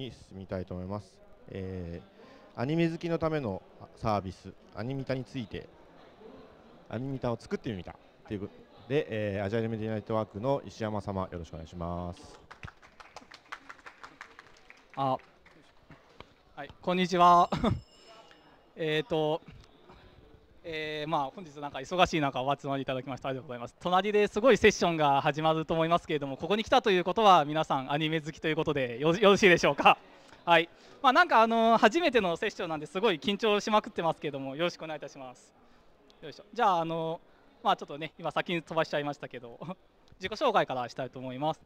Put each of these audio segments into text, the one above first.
に進みたいと思います、えー、アニメ好きのためのサービスアニメタについてアニメタを作ってみたということで、えー、アジアルメディアネットワークの石山様よろしくお願いしますあはいこんにちは えっとえー、まあ本日なんか忙しい中お集まりいただきましてありがとうございます隣ですごいセッションが始まると思いますけれどもここに来たということは皆さんアニメ好きということでよろしいでしょうか はいまあ、なんかあの初めてのセッションなんですごい緊張しまくってますけれどもよろしくお願いいたしますよいしょじゃああのまあちょっとね今先に飛ばしちゃいましたけど 自己紹介からしたいと思います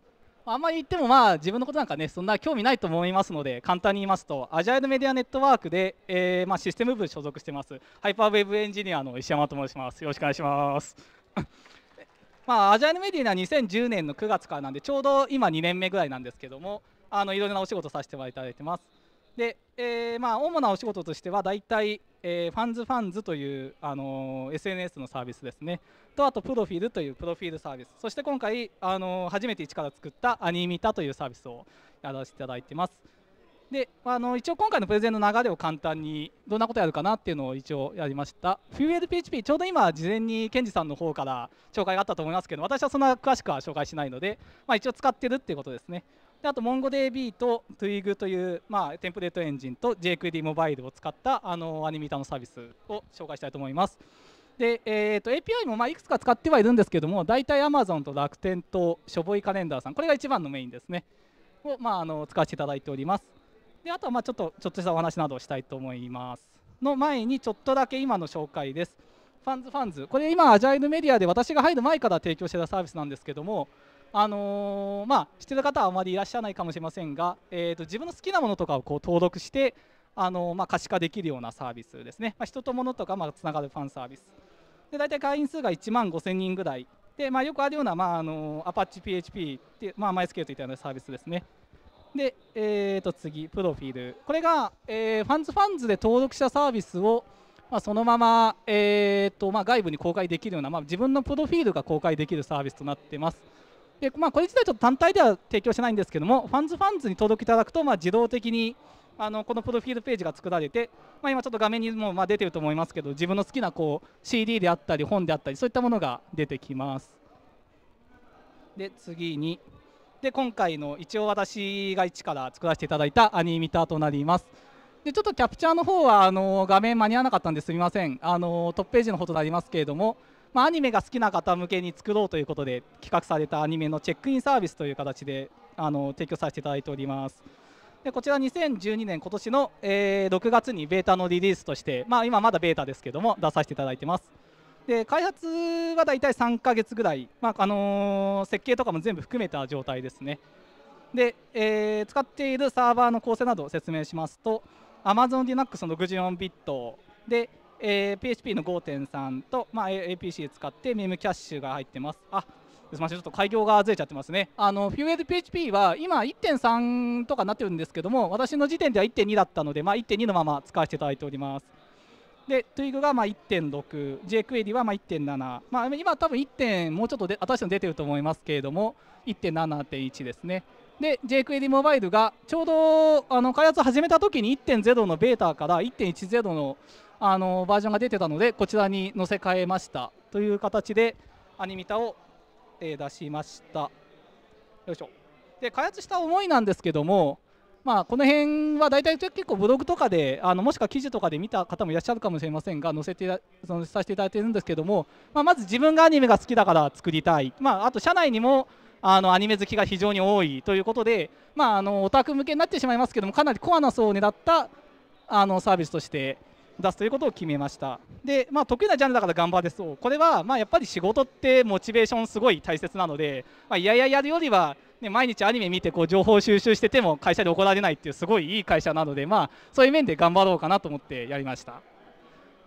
あんまり言ってもまあ自分のことなんかねそんな興味ないと思いますので簡単に言いますとアジャイルメディアネットワークで、えー、まあシステム部所属してますハイパーウェブエンジニアの石山と申しますよろしくお願いします まあアジャイルメディアは2010年の9月からなんでちょうど今2年目ぐらいなんですけどもあのいろいろなお仕事させていただいてますで、えー、まあ主なお仕事としてはだいたいえー、ファンズファンズという、あのー、SNS のサービスですねとあとプロフィールというプロフィールサービスそして今回、あのー、初めて一から作ったアニミタというサービスをやらせていただいてますで、あのー、一応今回のプレゼンの流れを簡単にどんなことやるかなっていうのを一応やりましたフ u l p h p ちょうど今事前にケンジさんの方から紹介があったと思いますけど私はそんな詳しくは紹介しないので、まあ、一応使ってるっていうことですねであと MongoDB と Twig という、まあ、テンプレートエンジンと JQuery モバイルを使ったあのアニメーターのサービスを紹介したいと思います。で、えー、と API もまあいくつか使ってはいるんですけども大体 Amazon と楽天としょぼいカレンダーさんこれが一番のメインですねを、まあ、あの使わせていただいておりますであとはまあちょっとちょっとしたお話などをしたいと思いますの前にちょっとだけ今の紹介ですファンズファンズこれ今アジャイルメディアで私が入る前から提供してたサービスなんですけどもあのー、まあ、知ってる方はあまりいらっしゃらないかもしれませんが、えーと、自分の好きなものとかをこう登録して、あのー、まあ、可視化できるようなサービスですね、まあ、人と物とかまあつながるファンサービスで大体会員数が1万5000人ぐらいで、まあ、よくあるような、まああのー、a p a h p h p って、まあ、MySQL といったようなサービスですねで、えー、と次プロフィールこれが、えー、ファンズファンズで登録したサービスをまあ、そのまま、えーとまあ、外部に公開できるような、まあ、自分のプロフィールが公開できるサービスとなってます。でまあ、これ自体ちょっと単体では提供してないんですけどもファンズファンズに登録いただくと、まあ、自動的にあのこのプロフィールページが作られて、まあ、今ちょっと画面にもまあ出てると思いますけど自分の好きなこう CD であったり本であったりそういったものが出てきますで次にで今回の一応私が一から作らせていただいたアニメーターとなりますでちょっとキャプチャーの方はあの画面間に合わなかったんですみませんあのトップページのことなりますけれどもまあ、アニメが好きな方向けに作ろうということで企画されたアニメのチェックインサービスという形であの提供させていただいております。でこちら2012年今年の、えー、6月にベータのリリースとして、まあ、今まだベータですけども出させていただいてます。で開発は大体3ヶ月ぐらい、まあ、あのー、設計とかも全部含めた状態ですね。で、えー、使っているサーバーの構成などを説明しますと AmazonLinux の 64bit で、えー、PHP の5.3と、まあ、APC 使って MEM キャッシュが入ってます。あすみませんちょっと開業がずれちゃってますね。あの FuelPHP は今1.3とかなってるんですけども、私の時点では1.2だったので、まあ、1.2のまま使わせていただいております。で、Twig がまあ1.6、JQuery はまあ1.7、まあ、今多分1点、もうちょっとで新しいの出てると思いますけれども、1.7.1ですね。で、JQuery モバイルがちょうどあの開発を始めた時に1.0のベータから1.10のあのバージョンが出てたのでこちらに載せ替えましたという形でアニミタを、え出しましたよいしょで開発した思いなんですけどもまあこの辺は大体結構ブログとかであのもしくは記事とかで見た方もいらっしゃるかもしれませんが載せて載せさせていただいているんですけども、まあ、まず自分がアニメが好きだから作りたい、まあ、あと社内にもあのアニメ好きが非常に多いということで、まあ、あのオタク向けになってしまいますけどもかなりコアな層を狙ったあのサービスとして出すということを決めましたで、まあ、得意なジャンルだから頑張れそうこれはまあやっぱり仕事ってモチベーションすごい大切なので、まあ、いやいややるよりは、ね、毎日アニメ見てこう情報収集してても会社で怒られないっていうすごいいい会社なので、まあ、そういう面で頑張ろうかなと思ってやりました。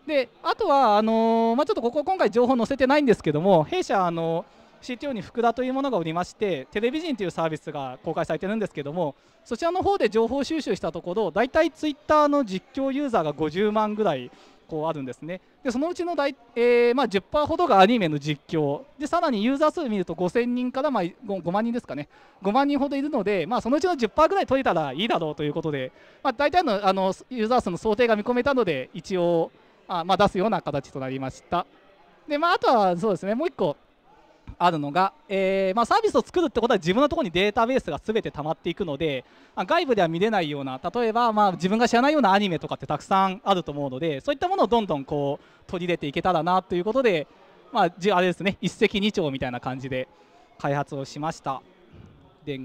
であとはあのー、まあ、ちょっとここ今回情報載せてないんですけども弊社、あのー CTO に福田というものがおりましてテレビジンというサービスが公開されてるんですけどもそちらの方で情報収集したところ大体ツイッターの実況ユーザーが50万ぐらいこうあるんですねでそのうちの大、えー、まあ、10%ほどがアニメの実況でさらにユーザー数見ると5000人からま 5, 5, 万人ですかね5万人ほどいるので、まあ、そのうちの10%ぐらい取れたらいいだろうということで、まあ、大体のあのユーザー数の想定が見込めたので一応あ、ま出すような形となりましたで、まあ、あとはそうですねもう1個あるのが、えー、まあ、サービスを作るってことは自分のところにデータベースが全て溜まっていくので外部では見れないような例えばまあ自分が知らないようなアニメとかってたくさんあると思うのでそういったものをどんどんこう取り入れていけたらなということで、まあ、あれですね一石二鳥みたいな感じで開発をしました。で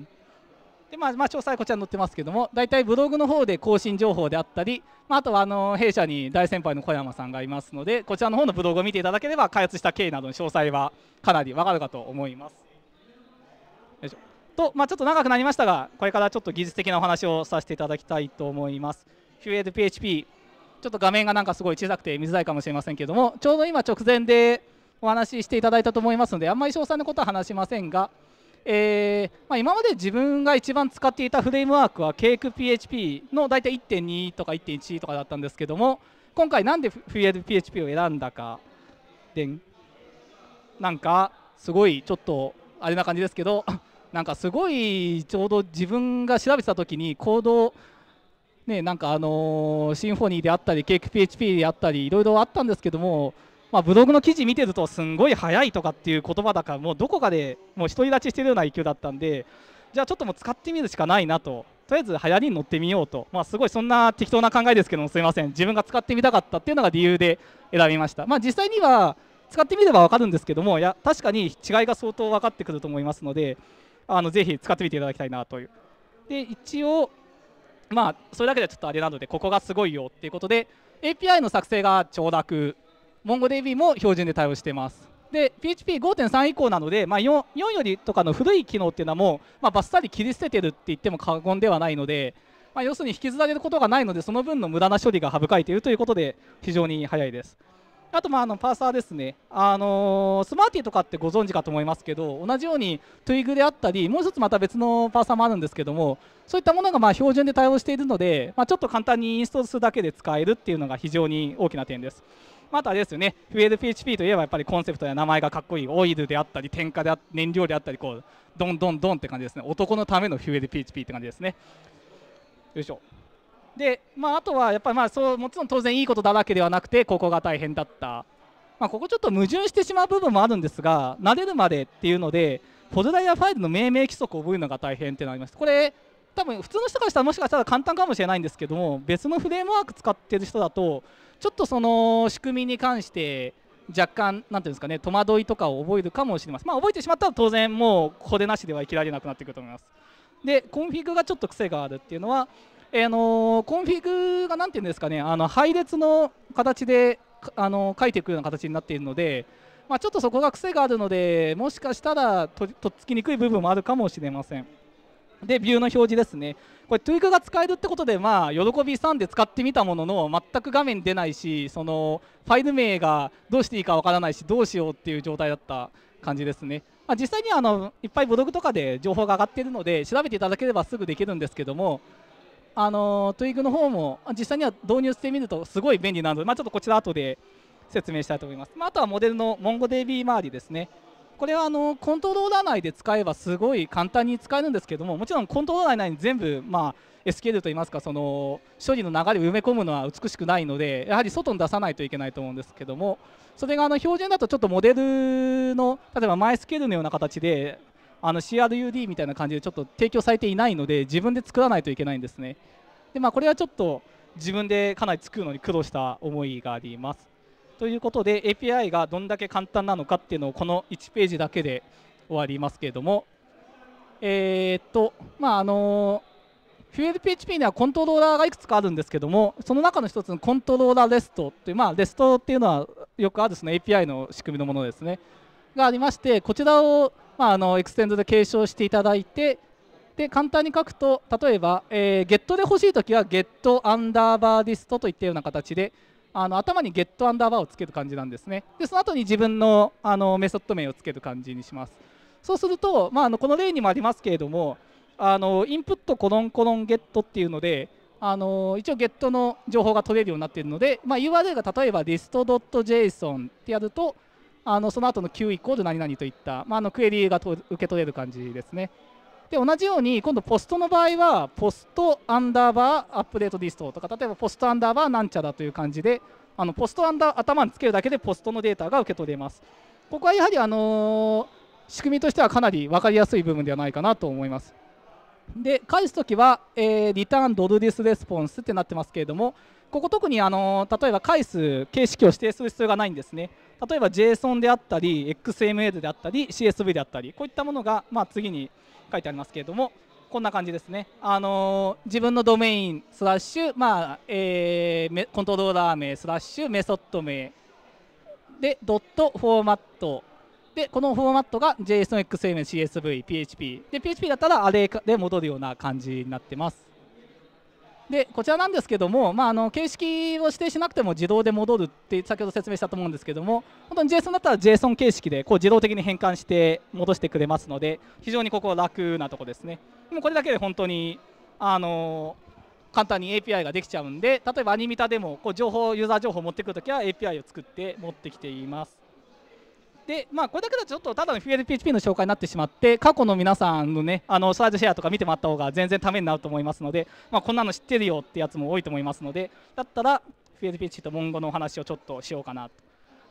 でまあ、まあ、詳細はこちらに載ってますけども大体ブログの方で更新情報であったり、まあ、あとはあの弊社に大先輩の小山さんがいますのでこちらの方のブログを見ていただければ開発した経緯などの詳細はかなり分かるかと思います。よいしょと、まあ、ちょっと長くなりましたがこれからちょっと技術的なお話をさせていただきたいと思います。QLPHP ちょっと画面がなんかすごい小さくて見づらいかもしれませんけどもちょうど今直前でお話ししていただいたと思いますのであんまり詳細なことは話しませんがえーまあ、今まで自分が一番使っていたフレームワークは CakePHP の大体1.2とか1.1とかだったんですけども今回なんで FreeLPHP を選んだかでなんかすごいちょっとあれな感じですけど なんかすごいちょうど自分が調べてた時にコードねなんかあのシンフォニーであったり CakePHP であったりいろいろあったんですけどもまあ、ブログの記事見てるとすんごい速いとかっていう言葉だからもうどこかでもう独り立ちしてるような勢いだったんでじゃあちょっともう使ってみるしかないなととりあえず流行りに乗ってみようと、まあ、すごいそんな適当な考えですけどもすみません自分が使ってみたかったっていうのが理由で選びました、まあ、実際には使ってみれば分かるんですけどもいや確かに違いが相当分かってくると思いますのであのぜひ使ってみていただきたいなというで一応まあそれだけではちょっとあれなのでここがすごいよっていうことで API の作成が長楽 MongoDB も標準で対応しています。で PHP5.3 以降なので、まあ4、4, よりとかの古い機能っていうのはもう、まあ、バッサリ切り捨ててるって言っても過言ではないので、まあ、要するに引きずられることがないのでその分の無駄な処理が省かれているということで非常に早いです。あと、まあ、あのパーサーですね、あのー、スマーティとかってご存知かと思いますけど同じようにトゥイグであったりもう一つまた別のパーサーもあるんですけどもそういったものがまあ標準で対応しているので、まあ、ちょっと簡単にインストールするだけで使えるっていうのが非常に大きな点です。またあれですよね、FLPHP といえばやっぱりコンセプトや名前がかっこいい、オイルであったり、添加であ燃料であったり、こう、どんどんどんって感じですね、男のためのえる p h p って感じですね。よいしょ。で、まあ、あとはやっぱりまあそう、もちろん当然いいことだらけではなくて、ここが大変だった。まあ、ここちょっと矛盾してしまう部分もあるんですが、慣れるまでっていうので、フォルダやファイルの命名規則を覚えるのが大変っていうのがあります。これ多分普通の人からしたらもしかしたら簡単かもしれないんですけども別のフレームワーク使ってる人だとちょっとその仕組みに関して若干なんていうんですかね戸惑いとかを覚えるかもしれません、まあ、覚えてしまったら当然もうここでなしでは生きられなくなってくると思いますでコンフィグがちょっと癖があるっていうのは、えー、のコンフィグがなんていうんですかねあの配列の形であの書いていくような形になっているので、まあ、ちょっとそこが癖があるのでもしかしたらとっつきにくい部分もあるかもしれません。でビューの表示ですねこれトゥイクが使えるってことでまあ喜びさんで使ってみたものの全く画面出ないしそのファイル名がどうしていいかわからないしどうしようっていう状態だった感じですね、まあ、実際にはあのいっぱいブログとかで情報が上がってるので調べていただければすぐできるんですけどもあのトゥイグの方も実際には導入してみるとすごい便利なので、まあ、ちょっとこちら後で説明したいと思います、まあ、あとはモデルの MongoDB 周りですねこれはあのコントローラー内で使えばすごい簡単に使えるんですけどももちろんコントローラー内に全部、まあ、SQL といいますかその処理の流れを埋め込むのは美しくないのでやはり外に出さないといけないと思うんですけどもそれがあの標準だとちょっとモデルの例えば MySQL のような形であの CRUD みたいな感じでちょっと提供されていないので自分で作らないといけないんですね。でまあ、これはちょっと自分でかなり作るのに苦労した思いがあります。ということで API がどんだけ簡単なのかっていうのをこの1ページだけで終わりますけれども、えっとまああの FuelPHP にはコントローラーがいくつかあるんですけどもその中の1つのコントローラーレストっていう、まあ、レストっていうのはよくあるすね API の仕組みのものですねがありましてこちらを、まあ、あのエクステンドで継承していただいてで簡単に書くと例えば、えー、ゲットで欲しいときはゲットアンダーバーリストといったような形であの頭にゲットアンダーバーをつける感じなんですねでその後に自分のあのメソッド名をつける感じにしますそうすると、まあ、あのこの例にもありますけれどもあのインプットコロンコロンゲットっていうのであの一応ゲットの情報が取れるようになっているので、まあ、URL が例えば list.json ってやるとあのその後の q イコール何々といった、まあ、あのクエリがと受け取れる感じですね。で同じように今度ポストの場合はポストアンダーバーアップデートディストとか例えばポストアンダーバーなんちゃらという感じであのポストアンダー頭につけるだけでポストのデータが受け取れます。ここはやはりあの仕組みとしてはかなり分かりやすい部分ではないかなと思います。で返すときは、えー、リターンドルディスレスポンスってなってますけれどもここ特にあの例えば返す形式を指定する必要がないんですね例えば JSON であったり XML であったり CSV であったりこういったものが、まあ、次に書いてありますけれどもこんな感じですね、あのー、自分のドメインスラッシュ、まあえー、コントローラー名スラッシュメソッド名でドットフォーマットでこのフォーマットが JSONXMCSVPHP で PHP だったらあれで戻るような感じになってますでこちらなんですけども、まあ、あの形式を指定しなくても自動で戻るって先ほど説明したと思うんですけども本当に JSON だったら JSON 形式でこう自動的に変換して戻してくれますので非常にここは楽なとこですねもうこれだけで本当にあの簡単に API ができちゃうんで例えばアニミタでもこう情報ユーザー情報を持ってくるときは API を作って持ってきていますで、まあ、これだけだとちょっとただの FLPHP の紹介になってしまって過去の皆さんのねあのスライドシェアとか見てもらった方が全然ためになると思いますので、まあ、こんなの知ってるよってやつも多いと思いますのでだったら FLPHP とモンゴのお話をちょっとしようかなと。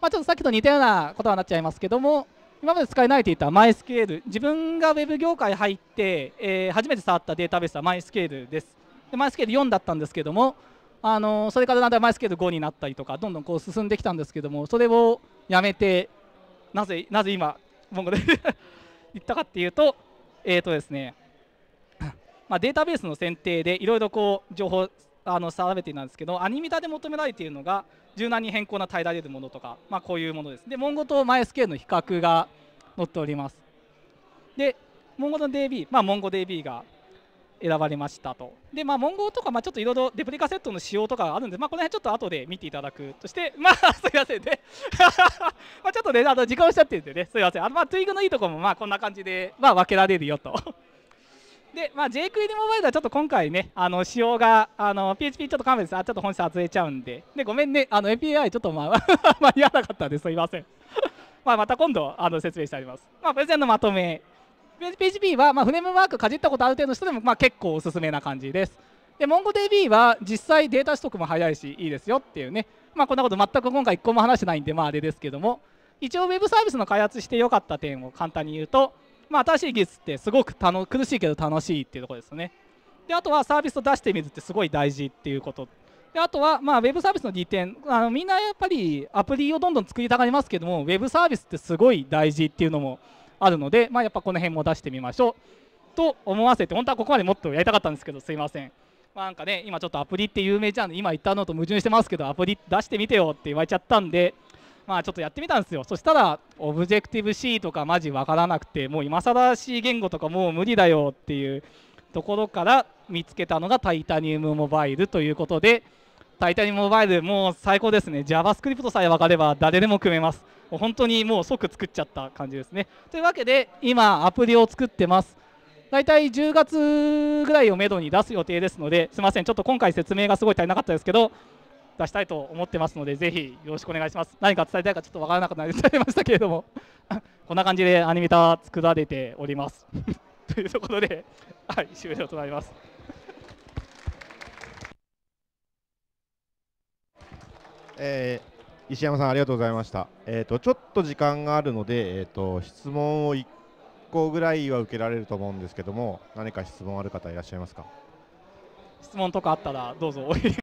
まあ、ちょっとさっきと似たようなことはなっちゃいますけども今まで使い慣れていた MySQL 自分が Web 業界入って、えー、初めて触ったデータベースは MySQL ですで MySQL4 だったんですけどもあのそれからだんだん MySQL5 になったりとかどんどんこう進んできたんですけどもそれをやめてなぜなぜ今モンゴで言ったかっていうと,、えーとですね まあ、データベースの選定でいろいろ情報あの定めてなんですけどアニメタで求められているのが柔軟に変更な平られるものとか、まあ、こういうものですでモンゴとマイ y s q l の比較が載っておりますでモンゴの DB、まあ、モンゴ DB が選ばれましたと。で、まあ、文豪とか、まあ、ちょっといろいろデプリカセットの仕様とかあるんで、まあ、この辺ちょっと後で見ていただくとして、まあ、すいませんね。まあちょっとね、あの時間をしちゃってるんでね、すいません。あのまあ、トゥイグのいいところも、まあ、こんな感じで、まあ、分けられるよと。で、まあ、j クイリモバイルはちょっと今回ね、あの仕様があの PHP ちょっと勘弁です。あ、ちょっと本質外れちゃうんで。で、ごめんね、あの API ちょっと、まあ、間に合わなかったんです。すいません。まあまた今度あの説明してあります。まあ、プレゼンのまとめ PHP は、まあ、フレームワークかじったことある程度の人でも、まあ、結構おすすめな感じです。で、MongoDB は実際データ取得も早いし、いいですよっていうね、まあ、こんなこと全く今回1個も話してないんで、まあ、あれですけども、一応 Web サービスの開発して良かった点を簡単に言うと、まあ、新しい技術ってすごく楽苦しいけど楽しいっていうところですね。で、あとはサービスを出してみるってすごい大事っていうこと。であとは、まあ、ウェブサービスの利点あのみんなやっぱりアプリをどんどん作りたがりますけどもウェブサービスってすごい大事っていうのもあるので、まあ、やっぱこの辺も出してみましょうと思わせて本当はここまでもっとやりたかったんですけどすいません。まあ、なんかね今ちょっとアプリって有名じゃん今言ったのと矛盾してますけどアプリ出してみてよって言われちゃったんでまあちょっとやってみたんですよそしたらオブジェクティブ C とかマジわからなくてもう今更 C 言語とかもう無理だよっていうところから見つけたのがタイタニウムモバイルということでタイタニウムモバイルもう最高ですね JavaScript さえ分かれば誰でも組めますもう本当にもう即作っちゃった感じですねというわけで今アプリを作ってます大体10月ぐらいをめどに出す予定ですのですみませんちょっと今回説明がすごい足りなかったですけど出したいと思ってますのでぜひよろしくお願いします何か伝えたいかちょっと分からなくなりましたけれども こんな感じでアニメーター作られております というところではい終了となりますえー石山さんありがとうございました、えーと、ちょっと時間があるので、えーと、質問を1個ぐらいは受けられると思うんですけども何か質問ある方いらっしゃいますか質問とかあったらどうぞお入り